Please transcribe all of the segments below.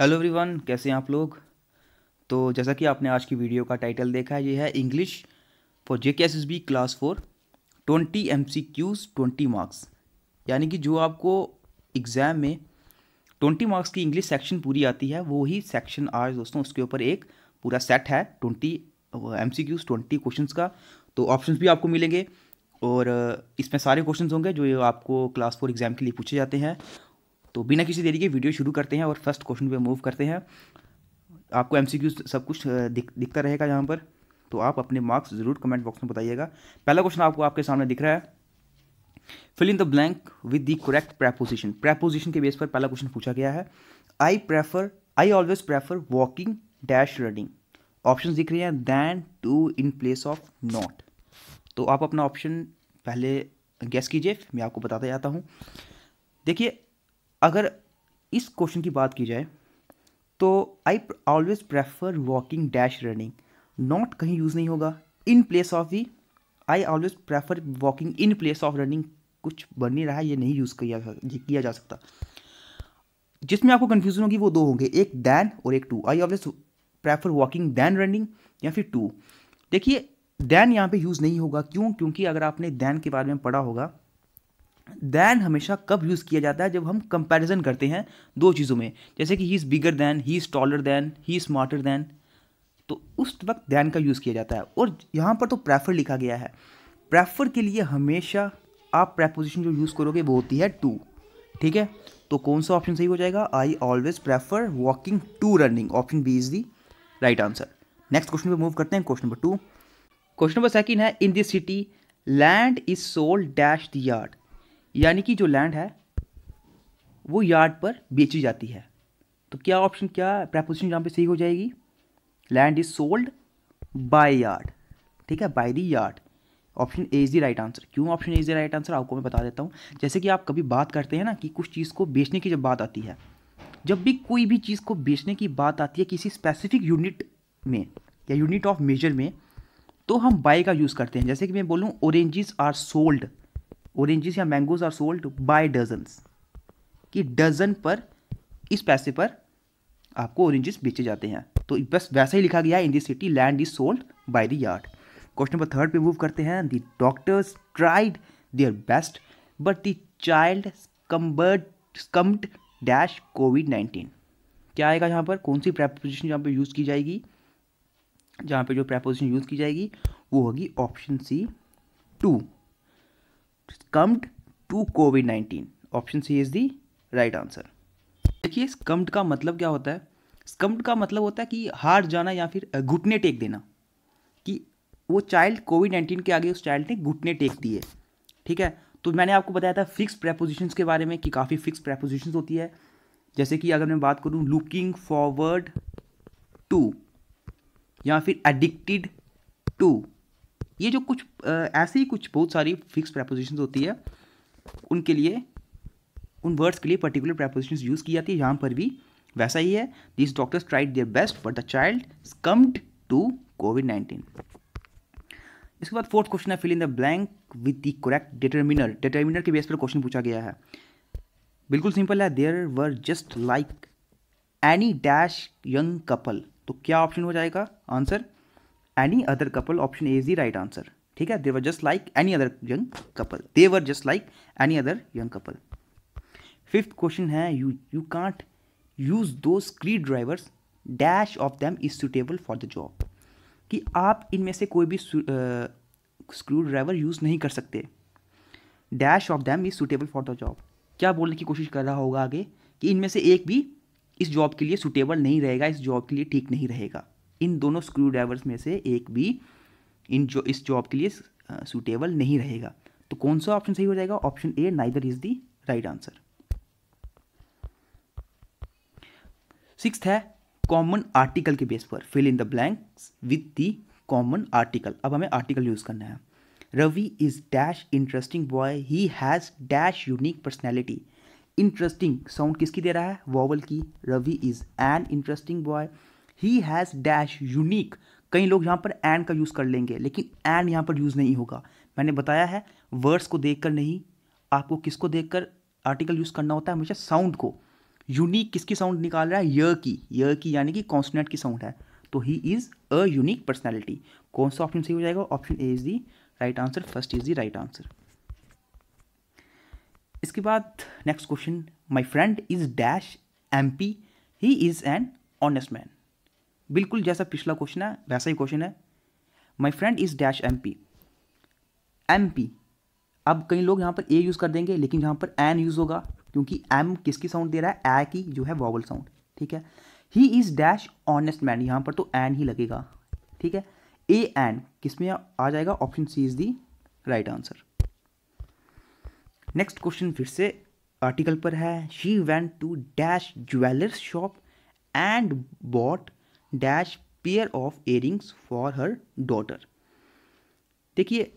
hello everyone कैसे हैं आप लोग तो जैसा कि आपने आज की वीडियो का टाइटल देखा है ये है English for J K S S B class four twenty M C Qs twenty marks यानी कि जो आपको एग्ज़ाम में ट्वेंटी मार्क्स की इंग्लिश सेक्शन पूरी आती है वो ही सेक्शन आज दोस्तों उसके ऊपर एक पूरा सेट है twenty M C Qs twenty question का तो ऑप्शन भी आपको मिलेंगे और इसमें सारे क्वेश्चन होंगे जो आपको क्लास फोर एग्ज़ाम के लिए पूछे जाते हैं तो बिना किसी देरी के वीडियो शुरू करते हैं और फर्स्ट क्वेश्चन पे मूव करते हैं आपको एम सब कुछ दिख दिखता रहेगा यहाँ पर तो आप अपने मार्क्स ज़रूर कमेंट बॉक्स में बताइएगा पहला क्वेश्चन आपको आपके सामने दिख रहा है fill in the blank with the correct preposition preposition के बेस पर पहला क्वेश्चन पूछा गया है I prefer I always prefer walking dash running option दिख रहे हैं than to in place of not तो आप अपना ऑप्शन पहले गैस कीजिए मैं आपको बताता जाता हूँ देखिए अगर इस क्वेश्चन की बात की जाए तो I always prefer walking dash running not कहीं यूज़ नहीं होगा in place of the I always prefer walking in place of running कुछ बन नहीं रहा है ये नहीं यूज़ किया जा किया जा सकता जिसमें आपको कन्फ्यूज़न होगी वो दो होंगे एक दैन और एक to I always prefer walking than running या फिर टू देखिए दैन यहाँ पे यूज़ नहीं होगा क्यों क्योंकि अगर आपने दैन के बारे में पढ़ा होगा दैन हमेशा कब यूज़ किया जाता है जब हम कंपैरिजन करते हैं दो चीज़ों में जैसे कि he is bigger than he is taller than he is smarter than तो उस वक्त दैन का यूज़ किया जाता है और यहाँ पर तो प्रेफर लिखा गया है प्रेफर के लिए हमेशा आप प्रेपोजिशन जो यूज़ करोगे वो होती है टू ठीक है तो कौन सा ऑप्शन सही हो जाएगा I always prefer walking to running option B is the right answer next question पर मूव करते हैं question number two question number second है in this city land is sold dash the yard यानी कि जो लैंड है वो yard पर बेची जाती है तो क्या ऑप्शन क्या प्रपोजिशन यहाँ पे सही हो जाएगी land is sold by yard ठीक है by the yard option A is the right answer क्यों option A is the right answer आपको मैं बता देता हूँ जैसे कि आप कभी बात करते हैं ना कि कुछ चीज़ को बेचने की जब बात आती है जब भी कोई भी चीज़ को बेचने की बात आती है किसी स्पेसिफिक यूनिट में या यूनिट ऑफ मेजर में तो हम बाय का यूज़ करते हैं जैसे कि मैं बोलूँ ऑरेंजेस आर सोल्ड ऑरेंजेस या mangoes are sold by dozens कि डजन पर इस पैसे पर आपको ऑरेंजेस बेचे जाते हैं तो बस वैसा ही लिखा गया है in this city land is sold by the yard question number third पे मूव करते हैं the doctors tried their best but the child succumbed dash COVID nineteen क्या आएगा यहाँ पर कौन सी प्रेपोजिशन यहाँ पर यूज़ की जाएगी जहाँ पे जो प्रेपोजिशन यूज़ की जाएगी वो होगी option C succumbed to COVID nineteen option C is the right answer देखिए स्कम्ड का मतलब क्या होता है स्कम्ड का मतलब होता है कि हार जाना या फिर घुटने टेक देना कि वो चाइल्ड कोविड नाइन्टीन के आगे उस चाइल्ड ने घुटने टेक दिए ठीक है तो मैंने आपको बताया था फिक्स प्रेपोजिशंस के बारे में कि काफ़ी फिक्स प्रेपोजिशंस होती है जैसे कि अगर मैं बात करूँ लुकिंग फॉरवर्ड टू या फिर एडिक्टिड टू ये जो कुछ ऐसी कुछ बहुत सारी फिक्स प्रपोजिशन होती है उनके लिए उन वर्ड्स के लिए पर्टिकुलर प्रपोजिशन यूज़ की जाती है यहाँ पर भी वैसा ही है this doctors tried their best but the child succumbed to COVID nineteen इसके बाद फोर्थ क्वेश्चन है fill in the blank with the correct determiner determiner के बेस पर क्वेश्चन पूछा गया है बिल्कुल सिंपल है there were just like any dash young couple तो क्या ऑप्शन हो जाएगा answer any other couple option A is the right answer ठीक है they were just like any other young couple they were just like any other young couple fifth question है you you can't use दो screwdrivers dash of them is suitable for the job कि आप इनमें से कोई भी screw driver use नहीं कर सकते dash of them is suitable for the job क्या बोलने की कोशिश कर रहा होगा आगे कि इनमें से एक भी इस जॉब के लिए सुटेबल नहीं रहेगा इस जॉब के लिए ठीक नहीं रहेगा इन दोनों स्क्रू ड्राइवर्स में से एक भी इन जो इस जॉब के लिए सूटेबल नहीं रहेगा तो कौन सा ऑप्शन सही हो जाएगा option A neither is the right answer six है कॉमन आर्टिकल के बेस पर fill in the blanks with the common article अब हमें आर्टिकल यूज़ करना है Ravi is dash interesting boy he has dash unique personality interesting sound किसकी दे रहा है वॉवल की Ravi is an interesting boy he has dash unique कई लोग यहाँ पर एंड का यूज़ कर लेंगे लेकिन एंड यहाँ पर यूज़ नहीं होगा मैंने बताया है वर्ड्स को देखकर नहीं आपको किसको देखकर आर्टिकल यूज़ करना होता है हमेशा साउंड को यूनिक किसकी साउंड निकाल रहा है य की य की यानी कि कॉन्सनेट की साउंड है तो he is a unique personality कौन सा ऑप्शन सही हो जाएगा option A is the right answer first is the right answer इसके बाद next question my friend is dash M P he is an honest man बिल्कुल जैसा पिछला क्वेश्चन है वैसा ही क्वेश्चन है my friend is dash M P M P अब कई लोग यहाँ पर ए यूज़ कर देंगे लेकिन यहाँ पर एन यूज़ होगा क्योंकि एम किसकी साउंड दे रहा है ए की जो है वॉवल साउंड ठीक है he is dash honest man यहाँ पर तो एन ही लगेगा ठीक है ए एन किस में आ जाएगा option C is the right answer next question फिर से आर्टिकल पर है she went to dash jewellers shop and bought dash pair of earrings for her daughter देखिए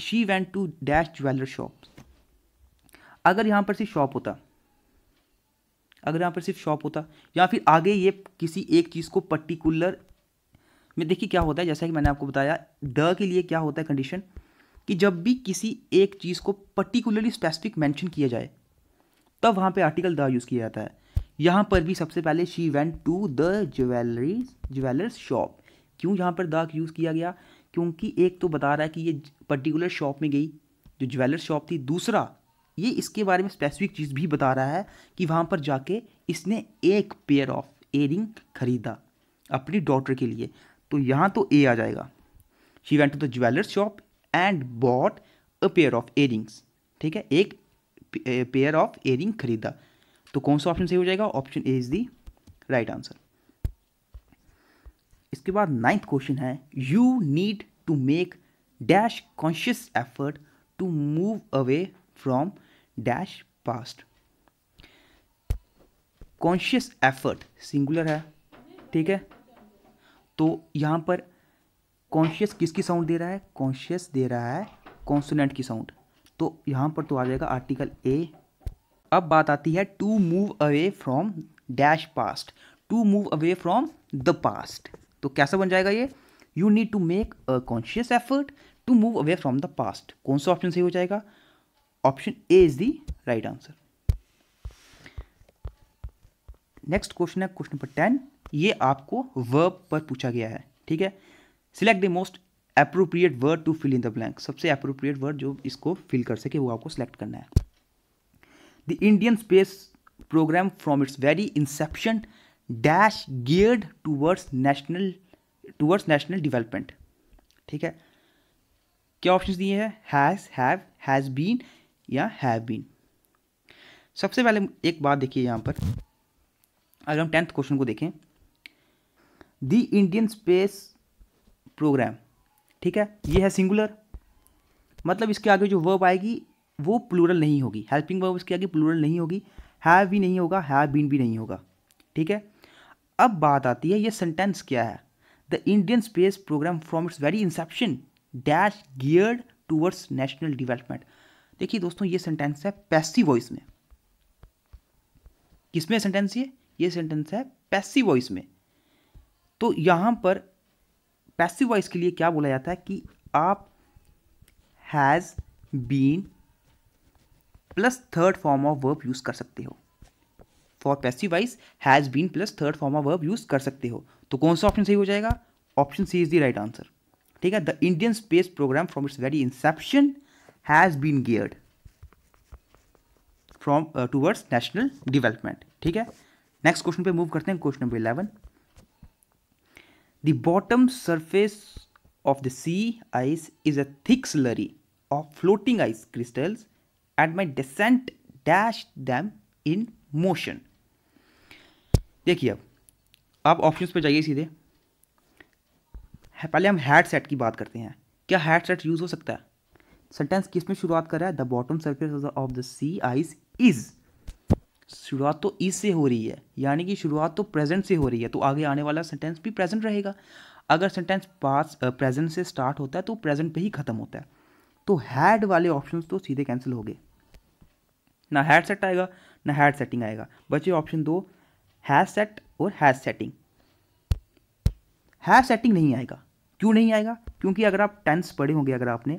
she went to dash jeweller shop अगर यहाँ पर सिर्फ शॉप होता अगर यहाँ पर सिर्फ शॉप होता या फिर आगे ये किसी एक चीज़ को पर्टिकुलर में देखिए क्या होता है जैसा कि मैंने आपको बताया द के लिए क्या होता है कंडीशन कि जब भी किसी एक चीज़ को पर्टिकुलरली स्पेसिफिक मेंशन किया जाए तब वहाँ पे आर्टिकल द यूज़ किया जाता है यहाँ पर भी सबसे पहले she went to the jewellery jewellers shop क्यों यहाँ पर द यूज़ किया गया क्योंकि एक तो बता रहा है कि ये पर्टिकुलर शॉप में गई जो ज्वेलर शॉप थी दूसरा ये इसके बारे में स्पेसिफिक चीज़ भी बता रहा है कि वहाँ पर जाके इसने एक पेयर ऑफ एयरिंग खरीदा अपनी डॉटर के लिए तो यहाँ तो ए आ जाएगा she went to the jeweller shop and bought a pair of earrings ठीक है एक पेयर ऑफ एयरिंग खरीदा तो कौन सा ऑप्शन सही हो जाएगा option A is the right answer इसके बाद नाइन्थ क्वेश्चन है you need to make dash conscious effort to move away from dash past conscious effort singular है ठीक है तो यहां पर कॉन्शियस किसकी साउंड दे रहा है कॉन्शियस दे रहा है कॉन्सोनेंट की साउंड तो यहां पर तो आ जाएगा आर्टिकल ए अब बात आती है to move away from dash past to move away from the past तो कैसा बन जाएगा ये you need to make a conscious effort to move away from the past कौन सा ऑप्शन सही हो जाएगा option A is the right answer next question है क्वेश्चन नंबर टेन ये आपको वर्ब पर पूछा गया है ठीक है select the most appropriate word to fill in the blank सबसे अप्रोप्रिएट वर्ड जो इसको फिल कर सके वो आपको सिलेक्ट करना है the Indian space program from its very inception dash geared towards national towards national development ठीक है क्या ऑप्शन दिए हैं हैज़ हैव हैज़ बीन या हैव बीन सबसे पहले एक बात देखिए यहाँ पर अगर हम टेंथ क्वेश्चन को देखें द इंडियन स्पेस प्रोग्राम ठीक है ये है सिंगुलर मतलब इसके आगे जो वर्ब आएगी वो प्लूरल नहीं होगी हेल्पिंग वर्ब उसके आगे प्लूरल नहीं होगी हैव भी नहीं होगा हैव बीन भी नहीं होगा ठीक है अब बात आती है ये सेंटेंस क्या है the Indian space programme from its very inception dash geared towards national development देखिए दोस्तों ये सेंटेंस है पैसी वॉइस में किसमें सेंटेंस ये ये सेंटेंस है पैसी वॉइस में तो यहाँ पर पैसी वॉइस के लिए क्या बोला जाता है कि आप has been plus third form of verb use कर सकते हो for passive wise has been plus third form of verb use कर सकते हो तो कौन सा ऑप्शन सही हो जाएगा option C is the right answer ठीक है the Indian space programme from its very inception has been geared from towards national development ठीक है नेक्स्ट क्वेश्चन पे मूव करते हैं question number eleven the bottom surface of the sea ice is a thick slurry of floating ice crystals and my decent dash them in motion देखिए अब आप options पे जाइए सीधे पहले हम हैड सेट की बात करते हैं क्या हैड सेट यूज़ हो सकता है सेंटेंस किस में शुरुआत कर रहा है the bottom surface of the sea ice is शुरुआत तो इज से हो रही है यानी कि शुरुआत तो प्रेजेंट से हो रही है तो आगे आने वाला सेंटेंस भी प्रेजेंट रहेगा अगर सेंटेंस पास प्रेजेंट से स्टार्ट होता है तो प्रेजेंट पे ही ख़त्म होता है तो हैड वाले ऑप्शंस तो सीधे कैंसिल हो गए ना हैड सेट आएगा ना हैड सेटिंग आएगा बचे ऑप्शन दो हैज सेट और हैज सेटिंग हैज सेटिंग नहीं आएगा क्यों नहीं आएगा क्योंकि अगर आप टेंस पढ़े होंगे अगर आपने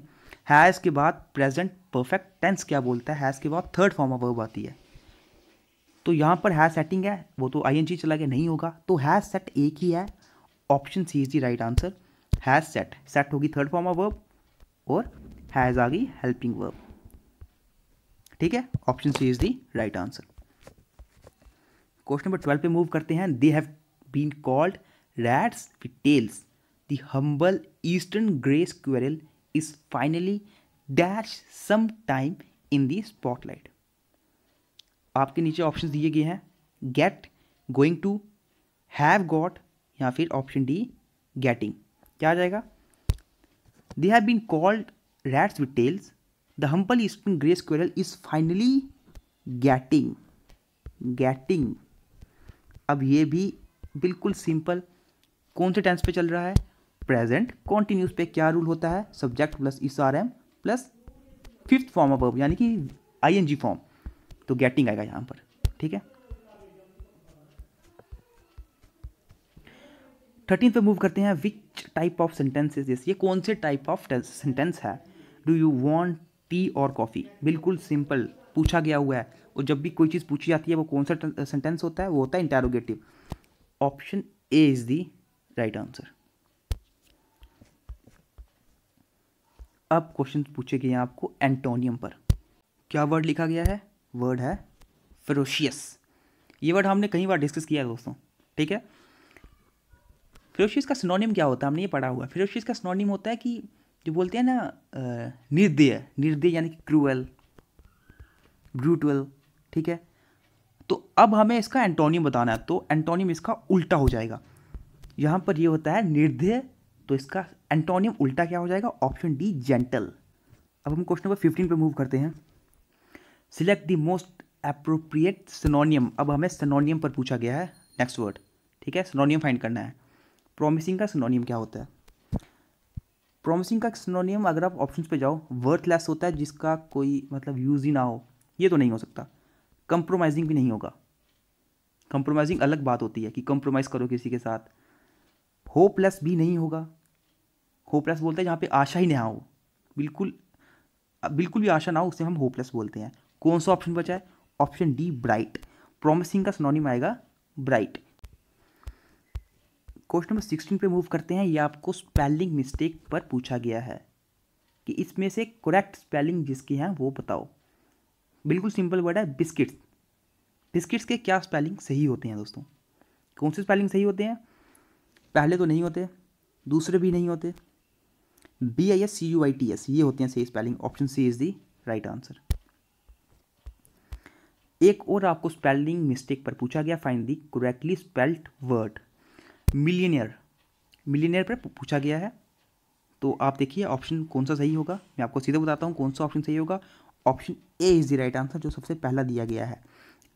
हैज़ के बाद प्रेजेंट परफेक्ट टेंस क्या बोलता है हैज़ के बाद थर्ड फॉर्म ऑफ वर्ब आती है तो यहाँ पर हैज सेटिंग है वो तो आई चला गया नहीं होगा तो हैज सेट एक ही है option C is the right answer has set set होगी थर्ड फॉर्म ऑफ वर्ब और हैज़ आ गई हेल्पिंग वर्ब ठीक है option C is the right answer question number twelve पे मूव करते हैं they have been called rats with tails The eastern grace grey is finally dash dashed some time in the आपके नीचे option दिए गए हैं get going to have got या फिर ऑप्शन डी गेटिंग क्या आ जाएगा they have been called rats with tails the humble spring grey squirrel is finally getting getting अब ये भी बिल्कुल सिंपल कौन से टेंस पे चल रहा है प्रेजेंट कॉन्टिन्यूस पे क्या रूल होता है subject plus is are am plus fifth form अब यानी कि आई एन जी फॉर्म तो गेटिंग आएगा यहाँ पर ठीक है थर्टीन पे मूव करते हैं which type of sentence is this ये कौन से टाइप ऑफ सेंटेंस है डू यू वॉन्ट टी और कॉफ़ी बिल्कुल सिंपल पूछा गया हुआ है और जब भी कोई चीज़ पूछी जाती है वो कौन सा सेंटेंस होता है वो होता है interrogative option A is the right answer अब क्वेश्चन पूछे गए हैं आपको एंटोनियम पर क्या वर्ड लिखा गया है वर्ड है फ्रोशियस ये वर्ड हमने कई बार डिस्कस किया है दोस्तों ठीक है फ्रोशियस का सिनोनियम क्या होता है हमने ये पढ़ा हुआ है फेरोशियस का सिनोनियम होता है कि जो बोलते हैं ना निर्दय निर्दय यानी कि क्रूअल ब्रूटल ठीक है तो अब हमें इसका एंटोनियम बताना है तो एंटोनियम इसका उल्टा हो जाएगा यहाँ पर ये होता है निर्दय तो इसका एंटोनियम उल्टा क्या हो जाएगा ऑप्शन डी जेंटल अब हम क्वेश्चन नंबर फिफ्टीन पर मूव करते हैं select the most appropriate synonym अब हमें सिनोनियम पर पूछा गया है नेक्स्ट वर्ड ठीक है सिनोनियम फाइंड करना है प्रोमिसिंग का सिनोनियम क्या होता है प्रोमिसिंग का सिनोनियम अगर आप ऑप्शन पे जाओ वर्थलेस होता है जिसका कोई मतलब यूज़ ही ना हो ये तो नहीं हो सकता कंप्रोमाइजिंग भी नहीं होगा कंप्रोमाइजिंग अलग बात होती है कि कंप्रोमाइज़ करो किसी के साथ होपलेस भी नहीं होगा होपलेस बोलते हैं जहाँ पे आशा ही ना हो बिल्कुल बिल्कुल भी आशा ना हो उसे हम होपलेस बोलते हैं कौन सा ऑप्शन बचा है ऑप्शन डी ब्राइट प्रोमिसिंग का सिनोनियम आएगा ब्राइट क्वेश्चन नंबर सिक्सटीन पे मूव करते हैं ये आपको स्पेलिंग मिस्टेक पर पूछा गया है कि इसमें से करेक्ट स्पेलिंग जिसकी है वो बताओ बिल्कुल सिंपल वर्ड है बिस्किट्स बिस्किट्स के क्या स्पेलिंग सही होते हैं दोस्तों कौन से स्पेलिंग सही होते हैं पहले तो नहीं होते दूसरे भी नहीं होते B I S C U I T S ये होते हैं सही spelling option C is the right answer एक और आपको स्पेलिंग मिस्टेक पर पूछा गया find the correctly spelled word millionaire millionaire पर पूछा गया है तो आप देखिए ऑप्शन कौन सा सही होगा मैं आपको सीधे बताता हूँ कौन सा ऑप्शन सही होगा option A is the right answer जो सबसे पहला दिया गया है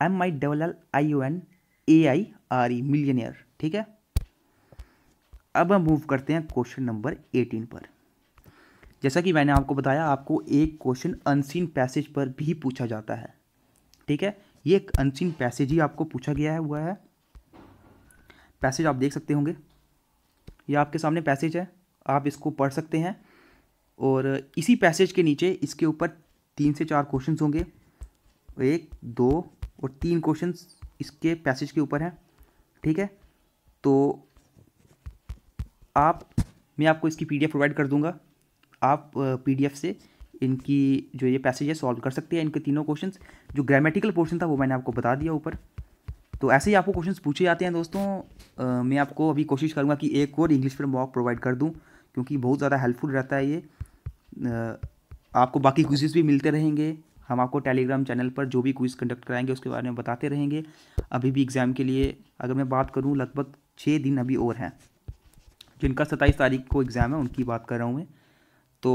M I double L I O N A I R E millionaire ठीक है अब हम मूव करते हैं क्वेश्चन नंबर एटीन पर जैसा कि मैंने आपको बताया आपको एक क्वेश्चन अनसीन पैसेज पर भी पूछा जाता है ठीक है ये एक अनसीन पैसेज ही आपको पूछा गया है हुआ है पैसेज आप देख सकते होंगे ये आपके सामने पैसेज है आप इसको पढ़ सकते हैं और इसी पैसेज के नीचे इसके ऊपर तीन से चार क्वेश्चन होंगे एक दो और तीन क्वेश्चन इसके पैसेज के ऊपर हैं ठीक है तो आप मैं आपको इसकी पीडीएफ प्रोवाइड कर दूंगा आप पीडीएफ से इनकी जो ये पैसेज है सॉल्व कर सकते हैं इनके तीनों क्वेश्चंस जो ग्रामेटिकल पोर्शन था वो मैंने आपको बता दिया ऊपर तो ऐसे ही आपको क्वेश्चन पूछे जाते हैं दोस्तों आ, मैं आपको अभी कोशिश करूँगा कि एक और इंग्लिश पर मॉक प्रोवाइड कर दूँ क्योंकि बहुत ज़्यादा हेल्पफुल रहता है ये आपको बाकी क्विजेज़ भी मिलते रहेंगे हम आपको टेलीग्राम चैनल पर जो भी क्विज़ कंडक्ट कराएंगे उसके बारे में बताते रहेंगे अभी भी एग्ज़ाम के लिए अगर मैं बात करूँ लगभग छः दिन अभी और हैं जिनका सत्ताईस तारीख को एग्ज़ाम है उनकी बात कर रहा हूँ मैं तो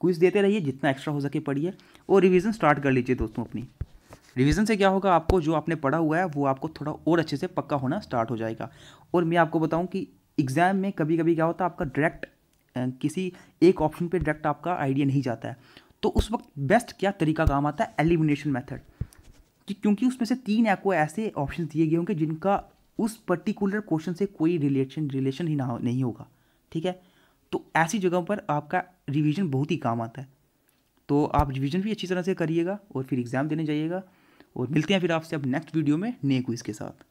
क्विज़ देते रहिए जितना एक्स्ट्रा हो सके पढ़िए और रिवीजन स्टार्ट कर लीजिए दोस्तों अपनी रिवीजन से क्या होगा आपको जो आपने पढ़ा हुआ है वो आपको थोड़ा और अच्छे से पक्का होना स्टार्ट हो जाएगा और मैं आपको बताऊँ कि एग्ज़ाम में कभी कभी क्या होता है आपका डायरेक्ट किसी एक ऑप्शन पे डायरेक्ट आपका आइडिया नहीं जाता है तो उस वक्त बेस्ट क्या तरीका काम आता है एलिमिनेशन मैथड कि क्योंकि उसमें से तीन आपको ऐसे ऑप्शन दिए गए होंगे जिनका उस पर्टिकुलर क्वेश्चन से कोई रिलेशन रिलेशन ही ना हो, नहीं होगा ठीक है तो ऐसी जगहों पर आपका रिवीजन बहुत ही काम आता है तो आप रिवीजन भी अच्छी तरह से करिएगा और फिर एग्ज़ाम देने जाइएगा और मिलते हैं फिर आपसे अब नेक्स्ट वीडियो में नए क्विज़ के साथ